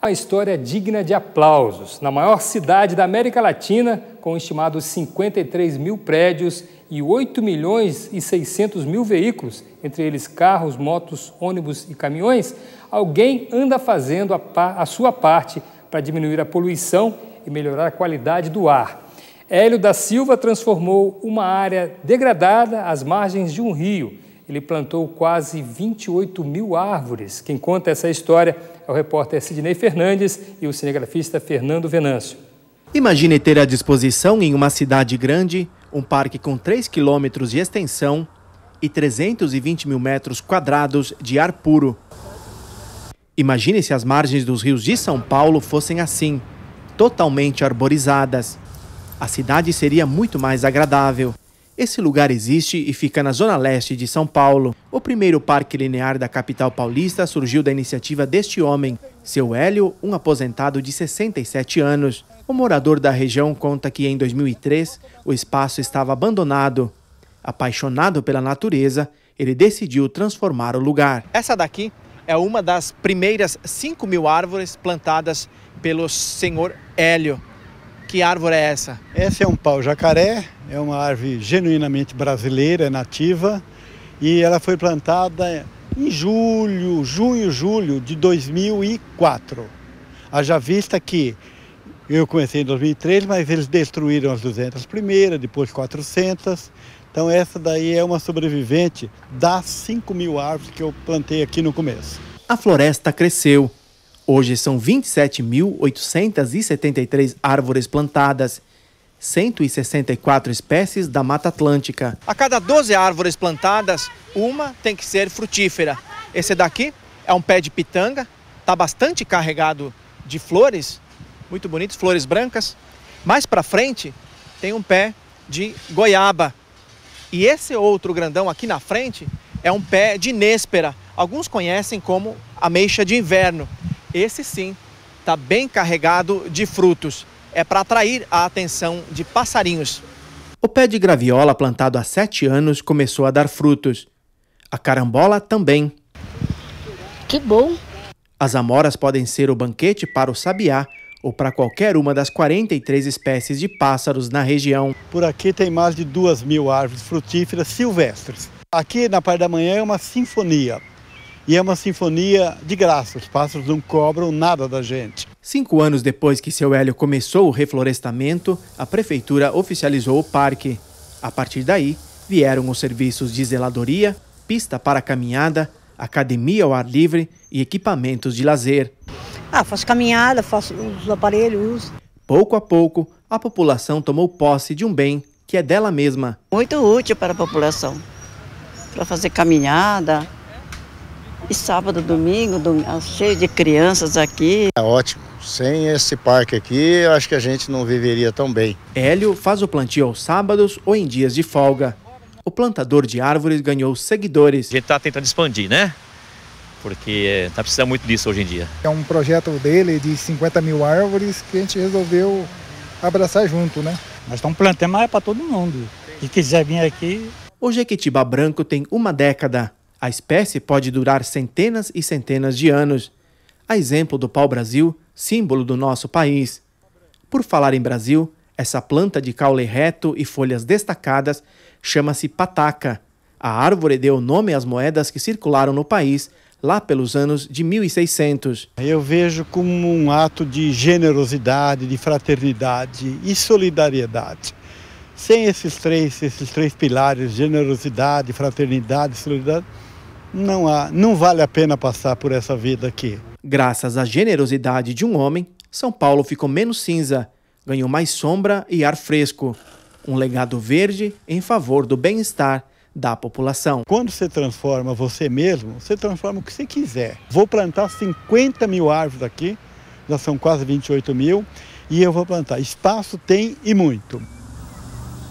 A história é digna de aplausos. Na maior cidade da América Latina, com estimados 53 mil prédios e 8 milhões e 600 mil veículos, entre eles carros, motos, ônibus e caminhões, alguém anda fazendo a, a sua parte para diminuir a poluição e melhorar a qualidade do ar. Hélio da Silva transformou uma área degradada às margens de um rio ele plantou quase 28 mil árvores. Quem conta essa história é o repórter Sidney Fernandes e o cinegrafista Fernando Venâncio. Imagine ter à disposição em uma cidade grande um parque com 3 quilômetros de extensão e 320 mil metros quadrados de ar puro. Imagine se as margens dos rios de São Paulo fossem assim, totalmente arborizadas. A cidade seria muito mais agradável. Esse lugar existe e fica na zona leste de São Paulo. O primeiro parque linear da capital paulista surgiu da iniciativa deste homem, seu Hélio, um aposentado de 67 anos. O morador da região conta que em 2003 o espaço estava abandonado. Apaixonado pela natureza, ele decidiu transformar o lugar. Essa daqui é uma das primeiras 5 mil árvores plantadas pelo senhor Hélio. Que árvore é essa? Essa é um pau-jacaré, é uma árvore genuinamente brasileira, nativa, e ela foi plantada em julho, junho, julho de 2004. Haja vista que eu comecei em 2003, mas eles destruíram as 200 primeiras, depois 400. Então essa daí é uma sobrevivente das 5 mil árvores que eu plantei aqui no começo. A floresta cresceu, Hoje são 27.873 árvores plantadas, 164 espécies da Mata Atlântica. A cada 12 árvores plantadas, uma tem que ser frutífera. Esse daqui é um pé de pitanga, está bastante carregado de flores, muito bonitas, flores brancas. Mais para frente tem um pé de goiaba. E esse outro grandão aqui na frente é um pé de néspera. Alguns conhecem como ameixa de inverno. Esse sim está bem carregado de frutos. É para atrair a atenção de passarinhos. O pé de graviola plantado há sete anos começou a dar frutos. A carambola também. Que bom! As amoras podem ser o banquete para o sabiá ou para qualquer uma das 43 espécies de pássaros na região. Por aqui tem mais de duas mil árvores frutíferas silvestres. Aqui na parte da manhã é uma sinfonia e é uma sinfonia de graça. Os pássaros não cobram nada da gente. Cinco anos depois que seu Hélio começou o reflorestamento, a prefeitura oficializou o parque. A partir daí, vieram os serviços de zeladoria, pista para caminhada, academia ao ar livre e equipamentos de lazer. Ah, faço caminhada, faço os aparelhos. Pouco a pouco, a população tomou posse de um bem que é dela mesma. Muito útil para a população, para fazer caminhada, e sábado, domingo, ah, cheio de crianças aqui. É ótimo. Sem esse parque aqui, eu acho que a gente não viveria tão bem. Hélio faz o plantio aos sábados ou em dias de folga. O plantador de árvores ganhou seguidores. A gente está tentando expandir, né? Porque está eh, precisando muito disso hoje em dia. É um projeto dele de 50 mil árvores que a gente resolveu abraçar junto, né? Nós estamos plantando, mais é para todo mundo. Quem quiser vir aqui. O Jequitiba Branco tem uma década. A espécie pode durar centenas e centenas de anos, a exemplo do pau-brasil, símbolo do nosso país. Por falar em Brasil, essa planta de caule reto e folhas destacadas chama-se pataca. A árvore deu nome às moedas que circularam no país lá pelos anos de 1600. Eu vejo como um ato de generosidade, de fraternidade e solidariedade. Sem esses três, esses três pilares, generosidade, fraternidade e solidariedade, não há, não vale a pena passar por essa vida aqui. Graças à generosidade de um homem, São Paulo ficou menos cinza, ganhou mais sombra e ar fresco. Um legado verde em favor do bem-estar da população. Quando você transforma você mesmo, você transforma o que você quiser. Vou plantar 50 mil árvores aqui, já são quase 28 mil, e eu vou plantar. Espaço tem e muito.